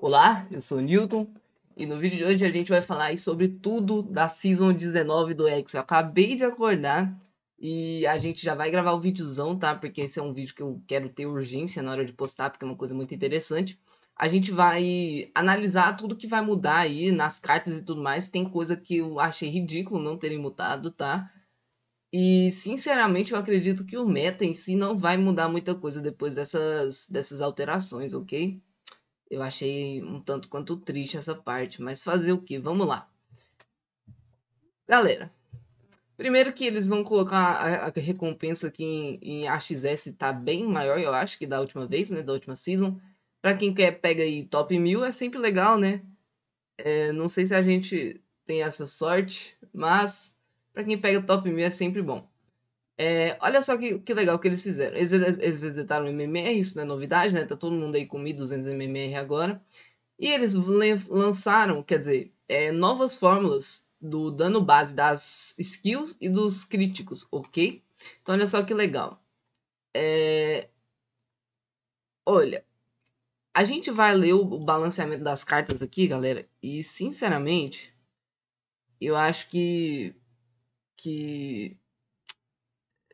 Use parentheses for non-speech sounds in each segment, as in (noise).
Olá, eu sou o Newton e no vídeo de hoje a gente vai falar sobre tudo da Season 19 do X. Eu acabei de acordar e a gente já vai gravar o videozão, tá? Porque esse é um vídeo que eu quero ter urgência na hora de postar, porque é uma coisa muito interessante. A gente vai analisar tudo que vai mudar aí nas cartas e tudo mais. Tem coisa que eu achei ridículo não terem mudado, tá? E, sinceramente, eu acredito que o meta em si não vai mudar muita coisa depois dessas, dessas alterações, ok? Eu achei um tanto quanto triste essa parte, mas fazer o que? Vamos lá. Galera, primeiro que eles vão colocar a, a recompensa aqui em, em AXS tá bem maior, eu acho, que da última vez, né? Da última season. Pra quem quer pega aí top 1000, é sempre legal, né? É, não sei se a gente tem essa sorte, mas para quem pega top 1000 é sempre bom. É, olha só que, que legal que eles fizeram. Eles, eles o MMR, é isso não é novidade, né? Tá todo mundo aí com 1200 MMR agora. E eles lançaram, quer dizer, é, novas fórmulas do dano base das skills e dos críticos, ok? Então, olha só que legal. É... Olha, a gente vai ler o balanceamento das cartas aqui, galera, e sinceramente, eu acho que. que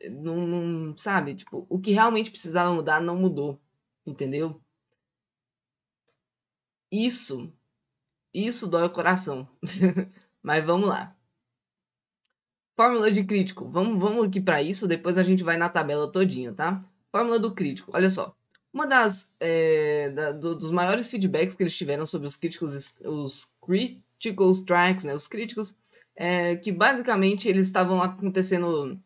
não, não, sabe, tipo, o que realmente precisava mudar não mudou, entendeu? Isso, isso dói o coração. (laughs) Mas vamos lá. Fórmula de crítico. Vamos, vamos aqui para isso, depois a gente vai na tabela todinha, tá? Fórmula do crítico. Olha só. Uma das é, da, do, dos maiores feedbacks que eles tiveram sobre os críticos, os critical strikes, né? Os críticos, é, que basicamente eles estavam acontecendo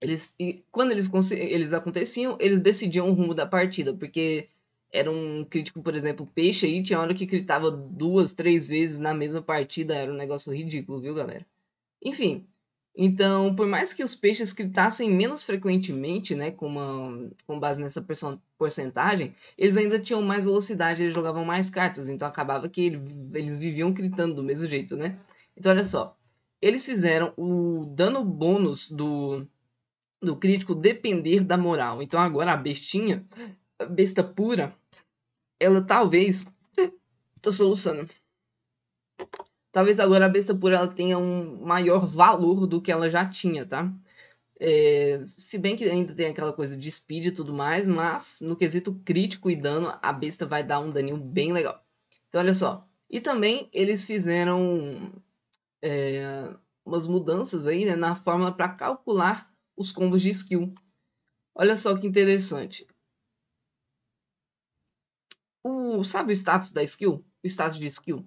eles, e quando eles, eles aconteciam, eles decidiam o rumo da partida, porque era um crítico, por exemplo, peixe aí, tinha hora que gritava duas, três vezes na mesma partida, era um negócio ridículo, viu, galera? Enfim, então, por mais que os peixes gritassem menos frequentemente, né, com, uma, com base nessa porcentagem, eles ainda tinham mais velocidade, eles jogavam mais cartas, então acabava que ele, eles viviam gritando do mesmo jeito, né? Então, olha só, eles fizeram o dano bônus do do crítico depender da moral. Então agora a bestinha, a besta pura, ela talvez. (laughs) Tô soluçando Talvez agora a besta pura ela tenha um maior valor do que ela já tinha, tá? É, se bem que ainda tem aquela coisa de speed e tudo mais, mas no quesito crítico e dano, a besta vai dar um daninho bem legal. Então, olha só. E também eles fizeram é, umas mudanças aí né, na fórmula para calcular os combos de skill. Olha só que interessante. O, sabe o status da skill? O status de skill?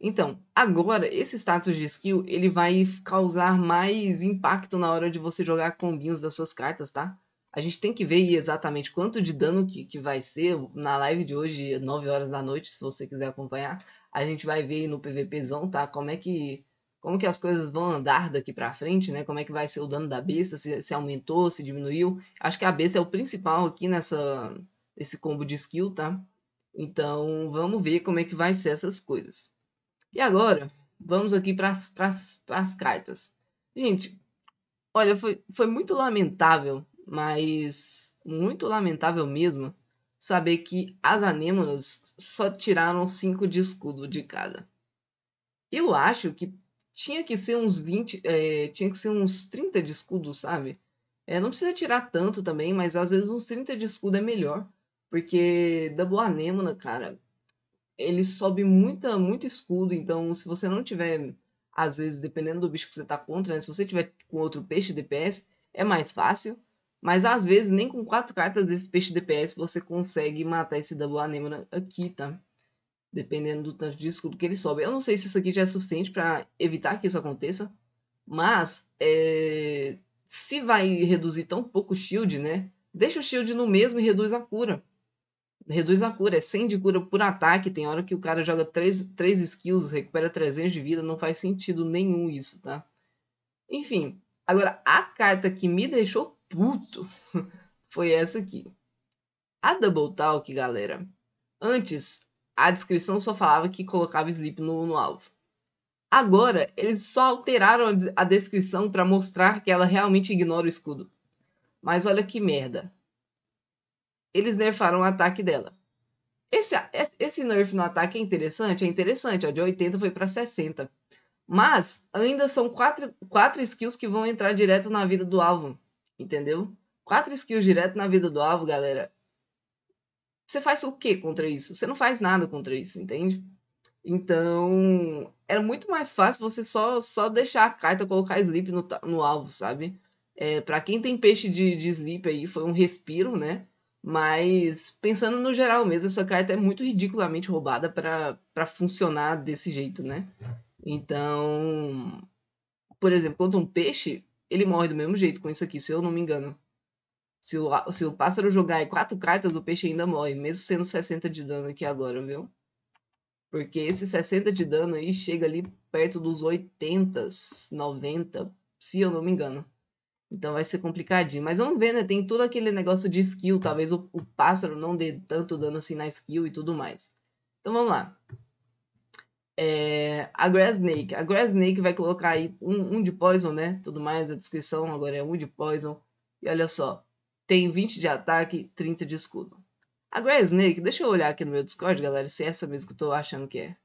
Então, agora, esse status de skill, ele vai causar mais impacto na hora de você jogar combinhos das suas cartas, tá? A gente tem que ver exatamente quanto de dano que, que vai ser na live de hoje, 9 horas da noite, se você quiser acompanhar. A gente vai ver no PVPzão, tá? Como é que como que as coisas vão andar daqui para frente, né? Como é que vai ser o dano da besta, se, se aumentou, se diminuiu. Acho que a besta é o principal aqui nessa esse combo de skill, tá? Então, vamos ver como é que vai ser essas coisas. E agora, vamos aqui para as cartas. Gente, olha, foi, foi muito lamentável, mas muito lamentável mesmo, saber que as anêmonas só tiraram 5 de escudo de cada. Eu acho que tinha que ser uns 20, é, eh, tinha que ser uns 30 de escudo, sabe? É, não precisa tirar tanto também, mas às vezes uns 30 de escudo é melhor, porque Double Anêmona, né, cara, ele sobe muita, muito escudo, então se você não tiver, às vezes, dependendo do bicho que você tá contra, né, se você tiver com outro peixe DPS, é mais fácil, mas às vezes nem com quatro cartas desse peixe DPS você consegue matar esse Double Anêmona aqui, tá? dependendo do tanto de escudo que ele sobe. Eu não sei se isso aqui já é suficiente para evitar que isso aconteça, mas é... se vai reduzir tão pouco o shield, né? Deixa o shield no mesmo e reduz a cura. Reduz a cura, é 100 de cura por ataque. Tem hora que o cara joga 3, 3 skills, recupera 300 de vida, não faz sentido nenhum isso, tá? Enfim, agora a carta que me deixou puto (laughs) foi essa aqui. A Double Talk, galera. Antes, a descrição só falava que colocava Sleep no, no alvo. Agora, eles só alteraram a descrição para mostrar que ela realmente ignora o escudo. Mas olha que merda. Eles nerfaram o ataque dela. Esse, esse nerf no ataque é interessante? É interessante, ó, de 80 foi para 60. Mas ainda são quatro, quatro skills que vão entrar direto na vida do alvo, entendeu? Quatro skills direto na vida do alvo, galera. Você faz o que contra isso? Você não faz nada contra isso, entende? Então, era muito mais fácil você só só deixar a carta colocar sleep no, no alvo, sabe? É, para quem tem peixe de, de sleep aí, foi um respiro, né? Mas pensando no geral mesmo, essa carta é muito ridiculamente roubada para funcionar desse jeito, né? Então, por exemplo, contra um peixe, ele morre do mesmo jeito com isso aqui, se eu não me engano. Se o, se o pássaro jogar é quatro cartas, o peixe ainda morre, mesmo sendo 60 de dano aqui agora, viu? Porque esse 60 de dano aí chega ali perto dos 80, 90, se eu não me engano. Então vai ser complicadinho. Mas vamos ver, né? Tem todo aquele negócio de skill. Talvez o, o, pássaro não dê tanto dano assim na skill e tudo mais. Então vamos lá. É, a Grass Snake. A Grass Snake vai colocar aí um, um de Poison, né? Tudo mais. A descrição agora é um de Poison. E olha só tem 20 de ataque e 30 de escudo. A Grey Snake, deixa eu olhar aqui no meu Discord, galera, se é essa mesmo que eu tô achando que é.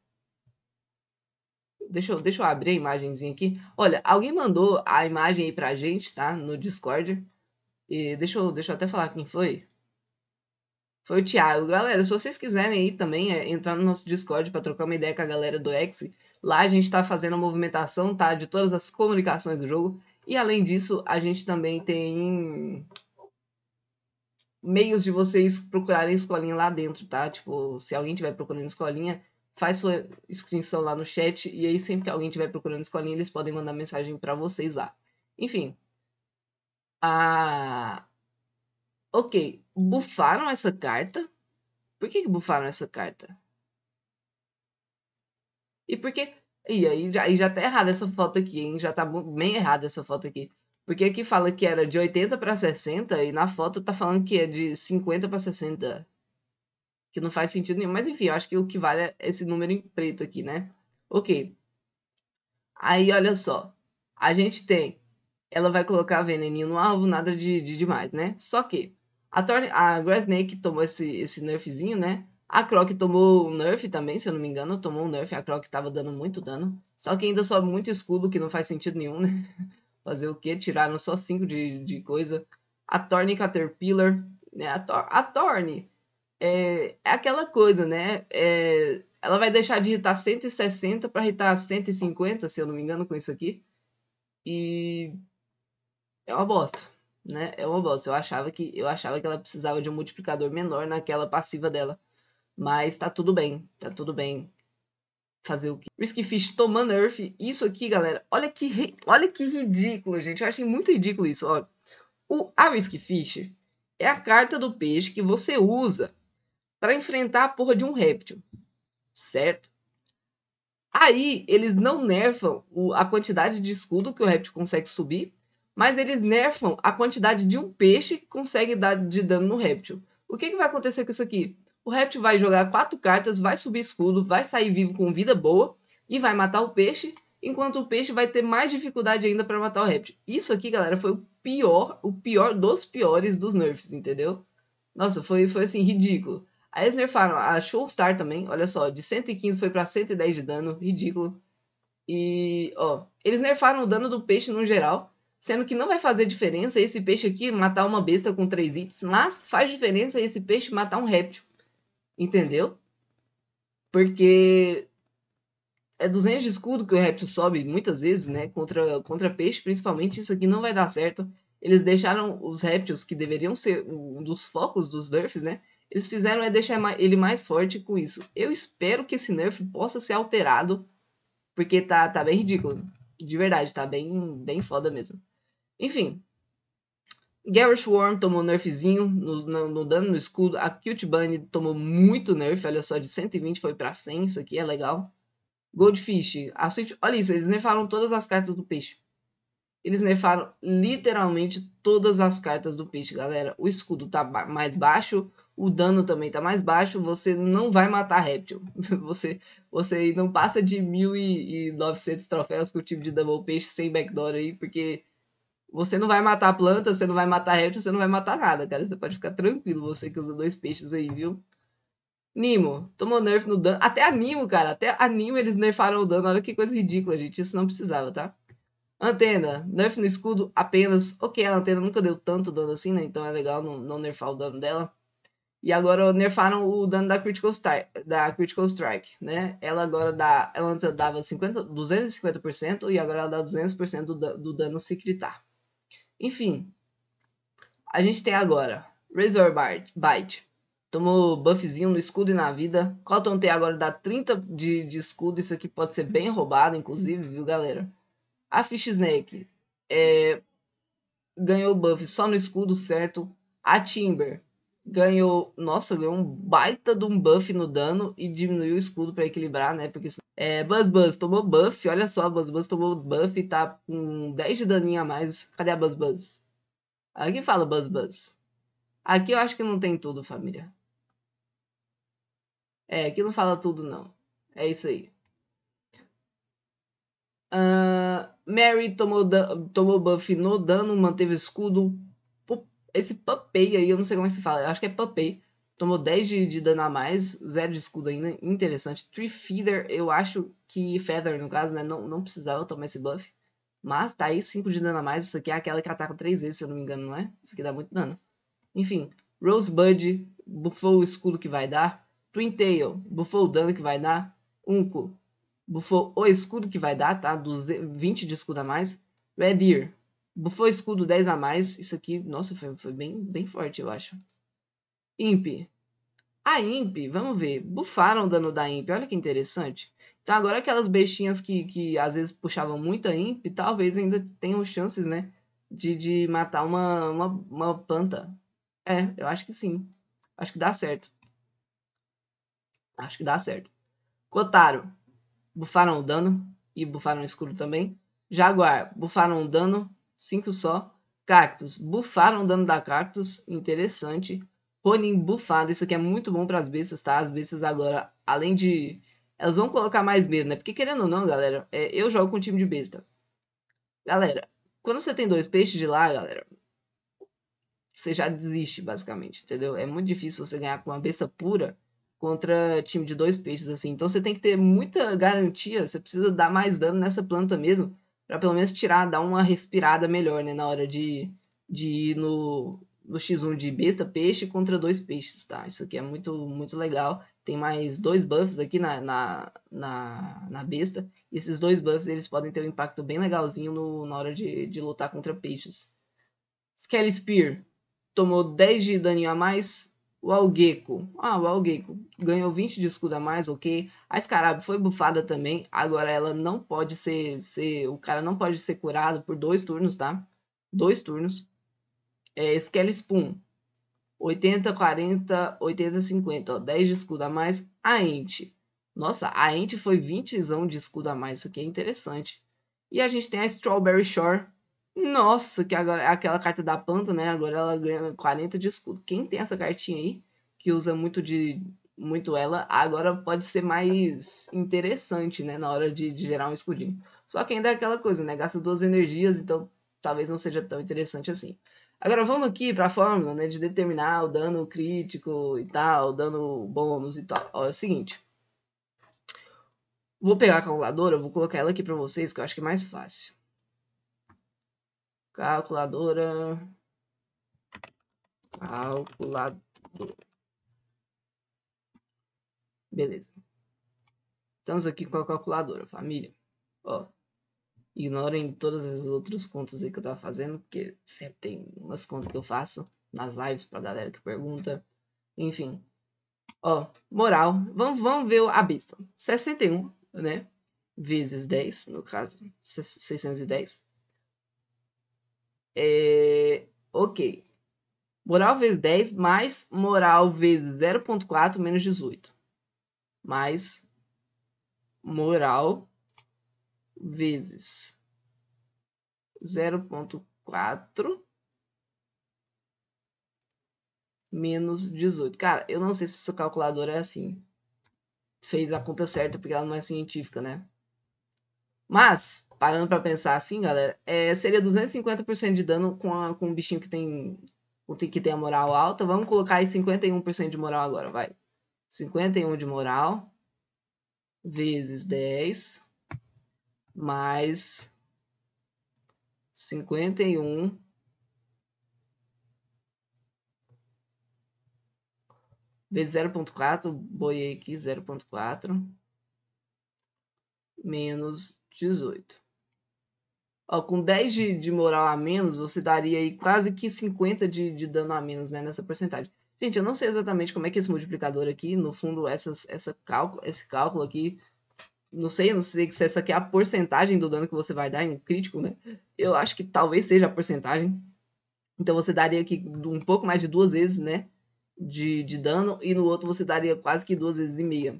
Deixa eu, deixa eu abrir a imagenzinha aqui. Olha, alguém mandou a imagem aí pra gente, tá? No Discord. E deixa eu, deixa eu até falar quem foi. Foi o Thiago. Galera, se vocês quiserem aí também é, entrar no nosso Discord para trocar uma ideia com a galera do X, lá a gente está fazendo a movimentação, tá? De todas as comunicações do jogo. E além disso, a gente também tem meios de vocês procurarem escolinha lá dentro, tá? Tipo, se alguém tiver procurando escolinha, faz sua inscrição lá no chat e aí sempre que alguém tiver procurando escolinha, eles podem mandar mensagem para vocês lá. Enfim. Ah, ok, bufaram essa carta. Por que, que bufaram essa carta? E por que? E aí já, aí já tá errada essa foto aqui, hein? Já tá bem errada essa foto aqui. Porque aqui fala que era de 80 para 60 e na foto tá falando que é de 50 para 60. Que não faz sentido nenhum. Mas enfim, eu acho que o que vale é esse número em preto aqui, né? Ok. Aí, olha só. A gente tem. Ela vai colocar veneninho no alvo, nada de, de demais, né? Só que a, Tor a Grassnake tomou esse, esse nerfzinho, né? A Croc tomou um nerf também, se eu não me engano. Tomou um nerf. A Croc tava dando muito dano. Só que ainda sobe muito escudo, que não faz sentido nenhum, né? Fazer o quê? Tiraram só cinco de, de coisa. A Thorne Caterpillar, né? A, Tor a Thorne é, é aquela coisa, né? É, ela vai deixar de irritar 160 para irritar 150, se eu não me engano, com isso aqui. E é uma bosta, né? É uma bosta. Eu achava que eu achava que ela precisava de um multiplicador menor naquela passiva dela. Mas tá tudo bem, tá tudo bem fazer o que? Risky Fish tomando Earth. Isso aqui, galera, olha que, ri... olha que ridículo, gente. Eu achei muito ridículo isso, O, a Risky Fish é a carta do peixe que você usa para enfrentar a porra de um réptil, certo? Aí eles não nerfam o, a quantidade de escudo que o réptil consegue subir, mas eles nerfam a quantidade de um peixe que consegue dar de dano no réptil. O que, que vai acontecer com isso aqui? O réptil vai jogar quatro cartas, vai subir escudo, vai sair vivo com vida boa e vai matar o peixe, enquanto o peixe vai ter mais dificuldade ainda para matar o réptil. Isso aqui, galera, foi o pior, o pior dos piores dos nerfs, entendeu? Nossa, foi, foi assim, ridículo. Aí eles nerfaram a Showstar também, olha só, de 115 foi para 110 de dano, ridículo. E, ó, eles nerfaram o dano do peixe no geral, sendo que não vai fazer diferença esse peixe aqui matar uma besta com 3 hits, mas faz diferença esse peixe matar um réptil. Entendeu? Porque é 200 de escudo que o réptil sobe muitas vezes, né? Contra, contra peixe, principalmente, isso aqui não vai dar certo. Eles deixaram os répteis, que deveriam ser um dos focos dos nerfs, né? Eles fizeram é deixar ele mais forte com isso. Eu espero que esse nerf possa ser alterado, porque tá, tá bem ridículo. De verdade, tá bem, bem foda mesmo. Enfim, Garrett Worm tomou nerfzinho no, no, no, dano no escudo. A Cute Bunny tomou muito nerf. Olha só, de 120 foi pra 100. Isso aqui é legal. Goldfish. A Swift... Olha isso, eles nerfaram todas as cartas do peixe. Eles nerfaram literalmente todas as cartas do peixe, galera. O escudo tá ba mais baixo. O dano também tá mais baixo. Você não vai matar réptil. (laughs) você, você não passa de 1.900 troféus com o time de Double Peixe sem backdoor aí, porque você não vai matar planta, você não vai matar réptil, você não vai matar nada, cara. Você pode ficar tranquilo, você que usa dois peixes aí, viu? Nimo, tomou nerf no dano. Até animo, cara. Até animo eles nerfaram o dano. Olha que coisa ridícula, gente. Isso não precisava, tá? Antena, nerf no escudo apenas. Ok, a antena nunca deu tanto dano assim, né? Então é legal não, não nerfar o dano dela. E agora nerfaram o dano da Critical Strike, da Critical Strike né? Ela agora dá, ela antes dava 50, 250% e agora ela dá 200% do, do dano se critar. Enfim, a gente tem agora Razor Bite. Tomou buffzinho no escudo e na vida. Cotton T agora dá 30 de, de escudo. Isso aqui pode ser bem roubado, inclusive, viu, galera? A Fish Snake é, ganhou buff só no escudo, certo? A Timber ganhou, nossa, ganhou um baita de um buff no dano e diminuiu o escudo para equilibrar, né? Porque é, Buzz Buzz tomou buff, olha só, Buzz Buzz tomou buff e tá com 10 de daninho a mais. Cadê a Buzz Buzz? Aqui fala Buzz Buzz. Aqui eu acho que não tem tudo, família. É, aqui não fala tudo, não. É isso aí. Uh, Mary tomou, tomou buff no dano, manteve escudo, esse Papei aí, eu não sei como é que se fala, eu acho que é Papei. Tomou 10 de, de dano a mais, 0 de escudo ainda, interessante. Tree Feather, eu acho que Feather, no caso, né, não, não precisava tomar esse buff. Mas tá aí 5 de dano a mais, isso aqui é aquela que ataca 3 vezes, se eu não me engano, não é? Isso aqui dá muito dano. Enfim, Rosebud, bufou o escudo que vai dar. Twin Tail, bufou o dano que vai dar. Unco, bufou o escudo que vai dar, tá? 20 de escudo a mais. Red Ear, Bufou escudo 10 a mais. Isso aqui, nossa, foi, foi bem, bem forte, eu acho. Imp. A Imp, vamos ver. Bufaram o dano da Imp. Olha que interessante. Então agora aquelas bestinhas que, que às vezes puxavam muita Imp, talvez ainda tenham chances, né? De, de matar uma, uma, uma planta. É, eu acho que sim. Acho que dá certo. Acho que dá certo. Kotaro. Bufaram o dano. E bufaram o escudo também. Jaguar. Bufaram o dano cinco só. Cactus, bufaram o dano da Cactus, interessante. Ronin bufado, isso aqui é muito bom para as bestas, tá? As bestas agora, além de... Elas vão colocar mais medo, né? Porque querendo ou não, galera, é, eu jogo com um time de besta. Galera, quando você tem dois peixes de lá, galera, você já desiste, basicamente, entendeu? É muito difícil você ganhar com uma besta pura contra time de dois peixes, assim. Então você tem que ter muita garantia, você precisa dar mais dano nessa planta mesmo, para pelo menos tirar, dar uma respirada melhor, né? Na hora de, de ir no, no X1 de besta, peixe contra dois peixes, tá? Isso aqui é muito, muito legal. Tem mais dois buffs aqui na, na, na, na besta. E esses dois buffs, eles podem ter um impacto bem legalzinho no, na hora de, de lutar contra peixes. Skelly Spear. Tomou 10 de daninho a mais. O Ah, o ganhou 20 de escudo a mais, ok. A Scarab foi bufada também. Agora ela não pode ser, ser. O cara não pode ser curado por dois turnos, tá? Dois turnos. É, Skelly Spoon. 80, 40, 80, 50. Ó, 10 de escudo a mais. A Ente. Nossa, a Ente foi 20 de escudo a mais. Isso aqui é interessante. E a gente tem a Strawberry Shore nossa, que agora aquela carta da planta, né? Agora ela ganha 40 de escudo. Quem tem essa cartinha aí, que usa muito de muito ela, agora pode ser mais interessante, né? Na hora de, de gerar um escudinho. Só que ainda é aquela coisa, né? Gasta duas energias, então talvez não seja tão interessante assim. Agora vamos aqui para a fórmula, né, de determinar o dano crítico e tal, o dano bônus e tal. Ó, é o seguinte. Vou pegar a calculadora, vou colocar ela aqui para vocês, que eu acho que é mais fácil. Calculadora. Calculadora. Beleza. Estamos aqui com a calculadora, família. Ó, ignorem todas as outras contas aí que eu tava fazendo, porque sempre tem umas contas que eu faço nas lives para galera que pergunta. Enfim. Ó, moral. Vamos, vamos ver a besta. 61, né? Vezes 10, no caso, 610. É, ok. Moral vezes 10 mais moral vezes 0.4 menos 18. Mais moral vezes 0.4 menos 18. Cara, eu não sei se essa calculadora é assim. Fez a conta certa porque ela não é científica, né? Mas, parando para pensar assim, galera, é, seria 250% de dano com, a, com um bichinho que tem, que tem a moral alta. Vamos colocar aí 51% de moral agora, vai. 51 de moral vezes 10 mais 51 vezes 0.4, boiei aqui 0.4 menos 18. Ó, com 10 de, de moral a menos, você daria aí quase que 50 de, de dano a menos né, nessa porcentagem. Gente, eu não sei exatamente como é que é esse multiplicador aqui, no fundo, essas, essa cálculo, esse cálculo aqui, não sei, não sei se essa aqui é a porcentagem do dano que você vai dar em um crítico, né? Eu acho que talvez seja a porcentagem. Então você daria aqui um pouco mais de duas vezes, né? De, de dano, e no outro você daria quase que duas vezes e meia.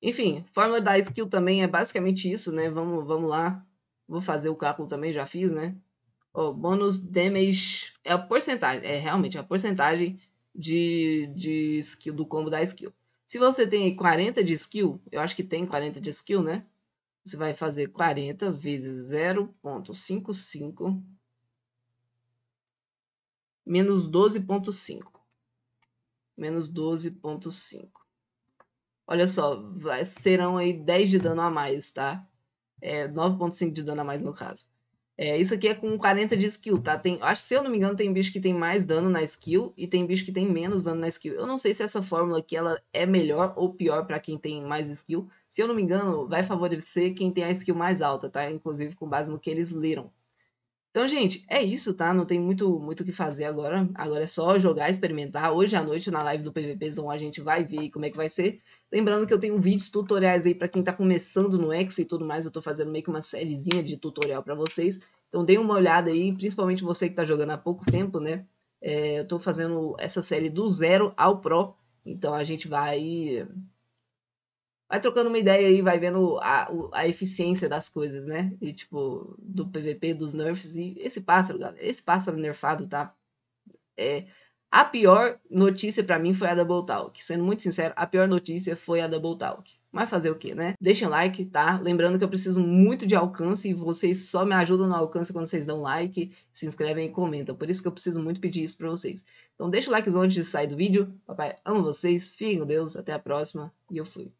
Enfim, forma da skill também é basicamente isso, né? Vamos, vamos lá. Vou fazer o cálculo também, já fiz, né? Oh, bônus damage é a porcentagem, é realmente é a porcentagem de, de skill, do combo da skill. Se você tem 40 de skill, eu acho que tem 40 de skill, né? Você vai fazer 40 vezes 0.55 menos 12.5. Menos 12.5. Olha só, vai, serão aí 10 de dano a mais, tá? É, 9.5 de dano a mais no caso. É, isso aqui é com 40 de skill, tá? Tem, acho se eu não me engano, tem bicho que tem mais dano na skill e tem bicho que tem menos dano na skill. Eu não sei se essa fórmula aqui ela é melhor ou pior para quem tem mais skill. Se eu não me engano, vai favorecer quem tem a skill mais alta, tá? Inclusive com base no que eles leram. Então, gente, é isso, tá? Não tem muito muito o que fazer agora. Agora é só jogar, experimentar. Hoje à noite, na live do PVPzão, a gente vai ver como é que vai ser. Lembrando que eu tenho vídeos tutoriais aí para quem está começando no X e tudo mais, eu estou fazendo meio que uma sériezinha de tutorial para vocês. Então dê uma olhada aí, principalmente você que está jogando há pouco tempo, né? É, eu estou fazendo essa série do zero ao pro, então a gente vai vai trocando uma ideia aí, vai vendo a, a eficiência das coisas, né? E tipo, do PVP, dos nerfs e esse pássaro, galera. Esse pássaro nerfado tá é, a pior notícia para mim foi a Double Talk. Sendo muito sincero, a pior notícia foi a Double Talk. Mas fazer o quê, né? Deixem like, tá? Lembrando que eu preciso muito de alcance e vocês só me ajudam no alcance quando vocês dão like, se inscrevem e comentam. Por isso que eu preciso muito pedir isso pra vocês. Então deixa o likezão antes de sair do vídeo. Papai, amo vocês, fiquem com Deus, até a próxima e eu fui.